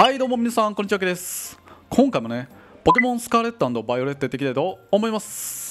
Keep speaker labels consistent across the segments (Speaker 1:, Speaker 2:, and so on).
Speaker 1: はいどうも皆さんこんにちはけです今回もねポケモンスカーレットバイオレットやっていきたいと思います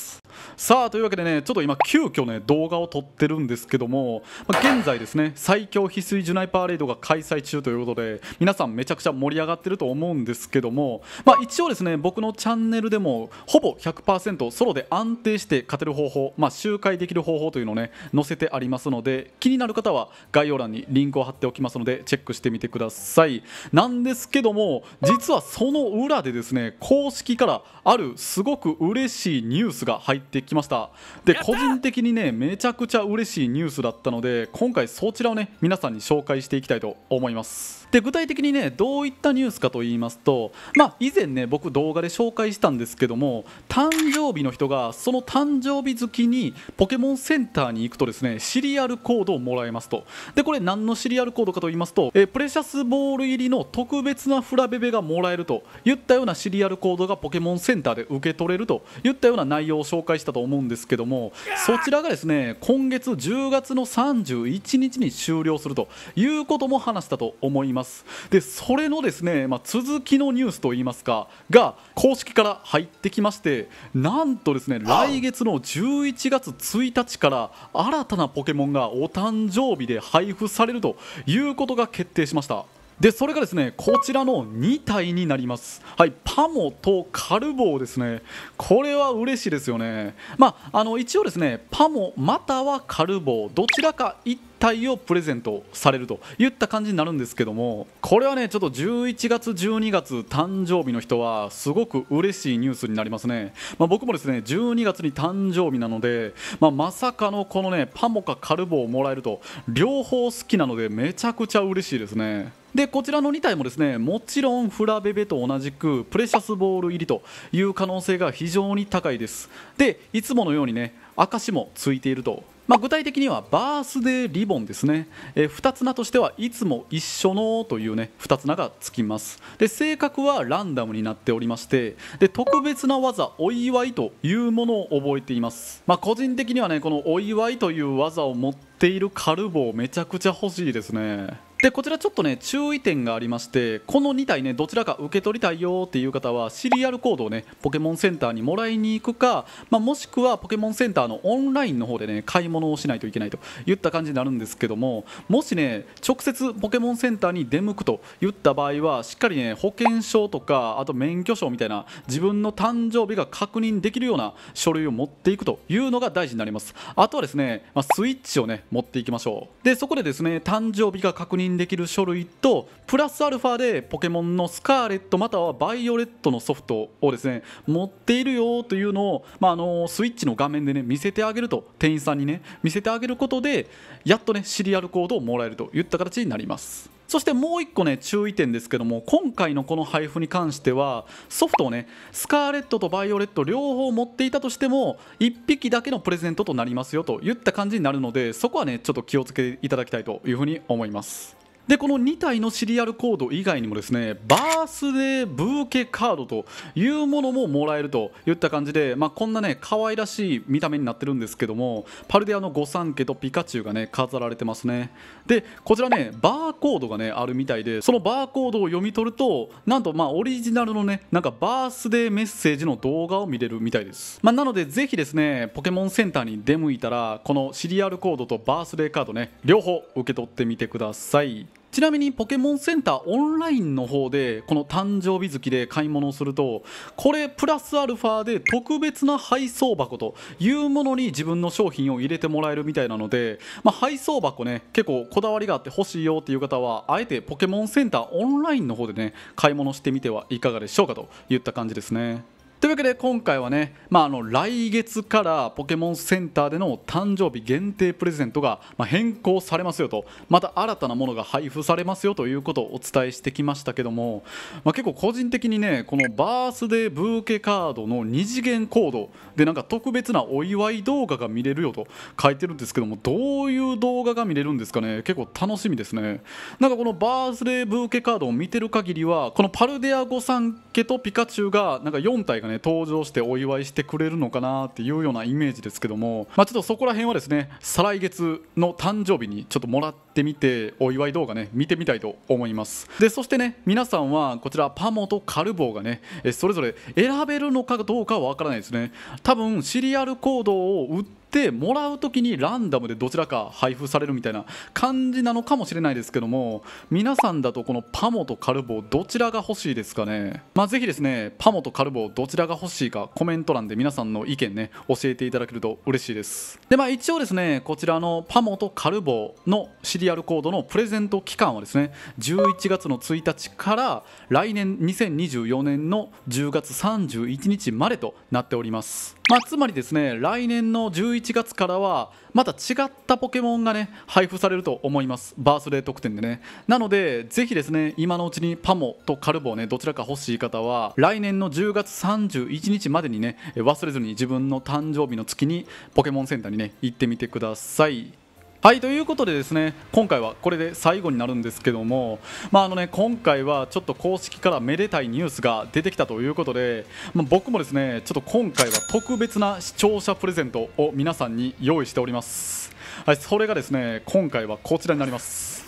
Speaker 1: さあというわけでねちょっと今急遽ね動画を撮ってるんですけども、まあ、現在ですね最強翡翠ジュナイパーレードが開催中ということで皆さんめちゃくちゃ盛り上がってると思うんですけども、まあ、一応ですね僕のチャンネルでもほぼ100%ソロで安定して勝てる方法、まあ、周回できる方法というのをね載せてありますので気になる方は概要欄にリンクを貼っておきますのでチェックしてみてくださいなんですけども実はその裏でですね公式からあるすごく嬉しいニュースが入って来ましたで個人的にねめちゃくちゃ嬉しいニュースだったので今回そちらをね皆さんに紹介していきたいと思いますで具体的にねどういったニュースかと言いますとまあ以前ね僕動画で紹介したんですけども誕生日の人がその誕生日月にポケモンセンターに行くとですねシリアルコードをもらえますとでこれ何のシリアルコードかと言いますと、えプレシャスボール入りの特別なフラベベがもらえるといったようなシリアルコードがポケモンセンターで受け取れるといったような内容を紹介したとと思うんですけどもそちらがですね今月10月の31日に終了するということも話したと思いますでそれのですね、まあ、続きのニュースといいますかが公式から入ってきましてなんとですね来月の11月1日から新たなポケモンがお誕生日で配布されるということが決定しました。でそれがですねこちらの2体になりますはいパモとカルボーですねこれは嬉しいですよねまああの一応ですねパモまたはカルボーどちらか1体をプレゼントされるといった感じになるんですけどもこれはねちょっと11月12月誕生日の人はすごく嬉しいニュースになりますね、まあ、僕もですね12月に誕生日なので、まあ、まさかのこのねパモかカルボをもらえると両方好きなのでめちゃくちゃ嬉しいですねでこちらの2体もですねもちろんフラベベと同じくプレシャスボール入りという可能性が非常に高いですでいつものようにね証もついているとまあ、具体的にはバースデーリボンですね、え2二つ名としてはいつも一緒のというね二つ名がつきますで性格はランダムになっておりましてで特別な技お祝いというものを覚えています、まあ、個人的にはねこのお祝いという技を持っているカルボめちゃくちゃ欲しいですねでこちらちょっとね注意点がありましてこの2体ねどちらか受け取りたいよっていう方はシリアルコードをねポケモンセンターにもらいに行くか、まあ、もしくはポケモンセンターのオンラインの方でね買い物をしないといけないといった感じになるんですけどももしね直接ポケモンセンターに出向くといった場合はしっかりね保険証とかあと免許証みたいな自分の誕生日が確認できるような書類を持っていくというのが大事になりますあとはですね、まあ、スイッチをね持っていきましょうでそこでですね誕生日が確認認できる書類とプラスアルファでポケモンのスカーレットまたはバイオレットのソフトをですね持っているよというのを、まあ、あのスイッチの画面でね見せてあげると店員さんにね見せてあげることでやっとねシリアルコードをもらえるといった形になります。そしてもう1個ね注意点ですけども今回のこの配布に関してはソフトをねスカーレットとバイオレット両方持っていたとしても1匹だけのプレゼントとなりますよといった感じになるのでそこはねちょっと気をつけていただきたいというふうに思います。でこの2体のシリアルコード以外にもですねバースデーブーケカードというものももらえるといった感じで、まあ、こんなね可愛らしい見た目になってるんですけどもパルデアの御三家とピカチュウがね飾られてますねでこちらねバーコードがねあるみたいでそのバーコードを読み取るとなんとまあオリジナルのねなんかバースデーメッセージの動画を見れるみたいです、まあ、なのでぜひですねポケモンセンターに出向いたらこのシリアルコードとバースデーカードね両方受け取ってみてくださいちなみにポケモンセンターオンラインの方でこの誕生日月で買い物をするとこれプラスアルファで特別な配送箱というものに自分の商品を入れてもらえるみたいなので、まあ、配送箱ね結構こだわりがあって欲しいよっていう方はあえてポケモンセンターオンラインの方でね買い物してみてはいかがでしょうかといった感じですね。というわけで今回はね、まあ、あの来月からポケモンセンターでの誕生日限定プレゼントが変更されますよとまた新たなものが配布されますよということをお伝えしてきましたけども、まあ、結構個人的にねこのバースデーブーケカードの2次元コードでなんか特別なお祝い動画が見れるよと書いてるんですけどもどういう動画が見れるんですかね結構楽しみですねなんかこのバースデーブーケカードを見てる限りはこのパルデア御三家とピカチュウがなんか4体ががね登場してお祝いしてくれるのかなっていうようなイメージですけども、まあ、ちょっとそこら辺はですね再来月の誕生日にちょっともらってみてお祝い動画ね見てみたいと思いますでそしてね皆さんはこちらパモとカルボーがねそれぞれ選べるのかどうかは分からないですね多分シリアルコードを売ってもらう時にランダムでどちらか配布されるみたいな感じなのかもしれないですけども皆さんだとこのパモとカルボどちらが欲しいですかねまあぜひですねパモとカルボどちらが欲しいかコメント欄で皆さんの意見ね教えていただけると嬉しいですでまあ一応ですねこちらのパモとカルボのシリアルコードのプレゼント期間はですね11月の1日から来年2024年の10月31日までとなっておりますまあつまりですね来年の11 11月からはまた違ったポケモンがね配布されると思いますバースデー特典でねなのでぜひですね今のうちにパモとカルボをねどちらか欲しい方は来年の10月31日までにね忘れずに自分の誕生日の月にポケモンセンターにね行ってみてくださいはいということでですね今回はこれで最後になるんですけども、まああのね、今回はちょっと公式からめでたいニュースが出てきたということで、まあ、僕もですねちょっと今回は特別な視聴者プレゼントを皆さんに用意しております、はい、それがですね今回はこちらになります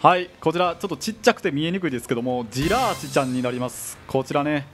Speaker 1: はいこちらちょっとちっちゃくて見えにくいですけどもジラーチちゃんになりますこちらね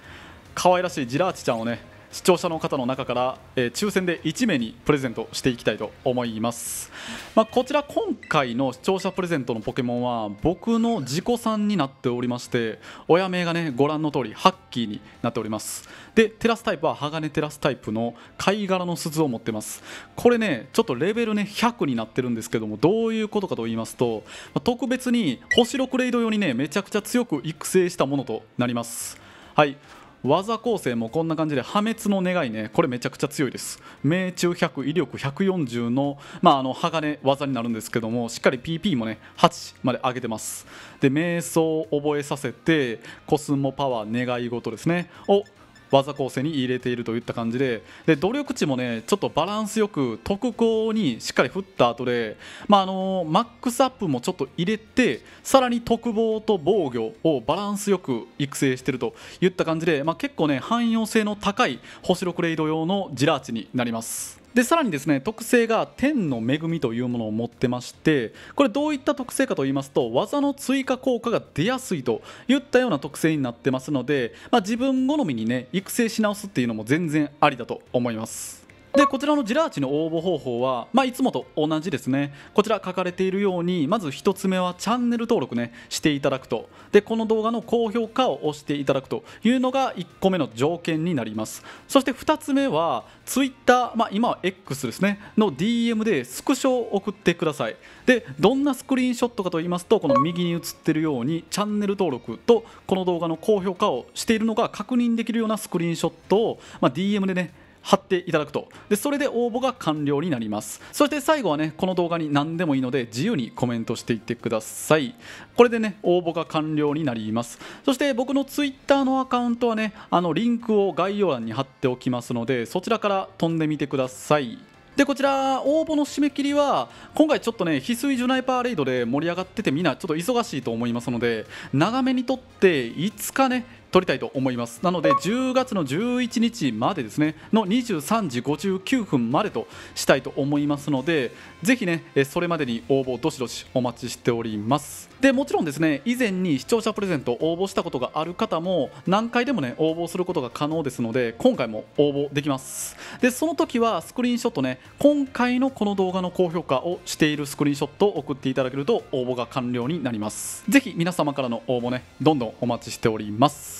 Speaker 1: 可愛らしいジラーチちゃんをね視聴者の方の中から、えー、抽選で1名にプレゼントしていきたいと思います、まあ、こちら今回の視聴者プレゼントのポケモンは僕の自己んになっておりまして親名がねご覧の通りハッキーになっておりますでテラスタイプは鋼テラスタイプの貝殻の鈴を持ってますこれねちょっとレベルね100になってるんですけどもどういうことかと言いますと特別に星6レイド用にねめちゃくちゃ強く育成したものとなりますはい技構成もこんな感じで破滅の願いねこれめちゃくちゃ強いです命中100威力140の,、まあ、あの鋼技になるんですけどもしっかり PP もね8まで上げてますで瞑想を覚えさせてコスモパワー願い事ですねを技構成に入れているといった感じでで努力値もねちょっとバランスよく特攻にしっかり振った後でまああのマックスアップもちょっと入れてさらに特防と防御をバランスよく育成しているといった感じで、まあ、結構ね汎用性の高い星6レイド用のジラーチになります。でさらにですね特性が天の恵みというものを持ってましてこれどういった特性かと言いますと技の追加効果が出やすいといったような特性になってますので、まあ、自分好みにね育成し直すっていうのも全然ありだと思います。でこちらのジラーチの応募方法は、まあ、いつもと同じですねこちら書かれているようにまず1つ目はチャンネル登録ねしていただくとでこの動画の高評価を押していただくというのが1個目の条件になりますそして2つ目は Twitter、まあ、今は X ですねの DM でスクショを送ってくださいでどんなスクリーンショットかと言いますとこの右に映っているようにチャンネル登録とこの動画の高評価をしているのが確認できるようなスクリーンショットを、まあ、DM でね貼っていただくとでそれで応募が完了になりますそして最後はねこの動画に何でもいいので自由にコメントしていってくださいこれでね応募が完了になりますそして僕の Twitter のアカウントはねあのリンクを概要欄に貼っておきますのでそちらから飛んでみてくださいでこちら応募の締め切りは今回ちょっとね翡翠ジュナイパーレイドで盛り上がっててみんなちょっと忙しいと思いますので長めにとっていつかね撮りたいと思いますなので10月の11日までですねの23時59分までとしたいと思いますのでぜひねそれまでに応募どしどしお待ちしておりますでもちろんですね以前に視聴者プレゼント応募したことがある方も何回でもね応募することが可能ですので今回も応募できますでその時はスクリーンショットね今回のこの動画の高評価をしているスクリーンショットを送っていただけると応募が完了になりますぜひ皆様からの応募ねどんどんお待ちしております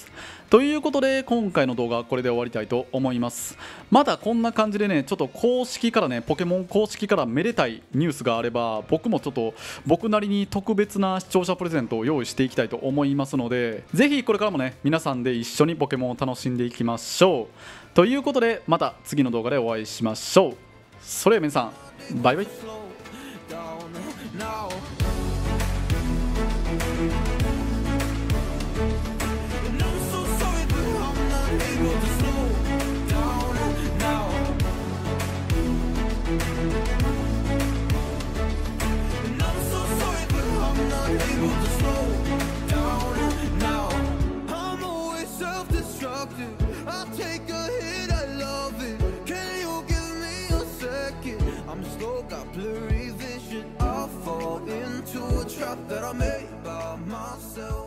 Speaker 1: ということで今回の動画はこれで終わりたいと思いますまだこんな感じでねちょっと公式からねポケモン公式からめでたいニュースがあれば僕もちょっと僕なりに特別な視聴者プレゼントを用意していきたいと思いますのでぜひこれからもね皆さんで一緒にポケモンを楽しんでいきましょうということでまた次の動画でお会いしましょうそれでは皆さんバイバイ that I made by myself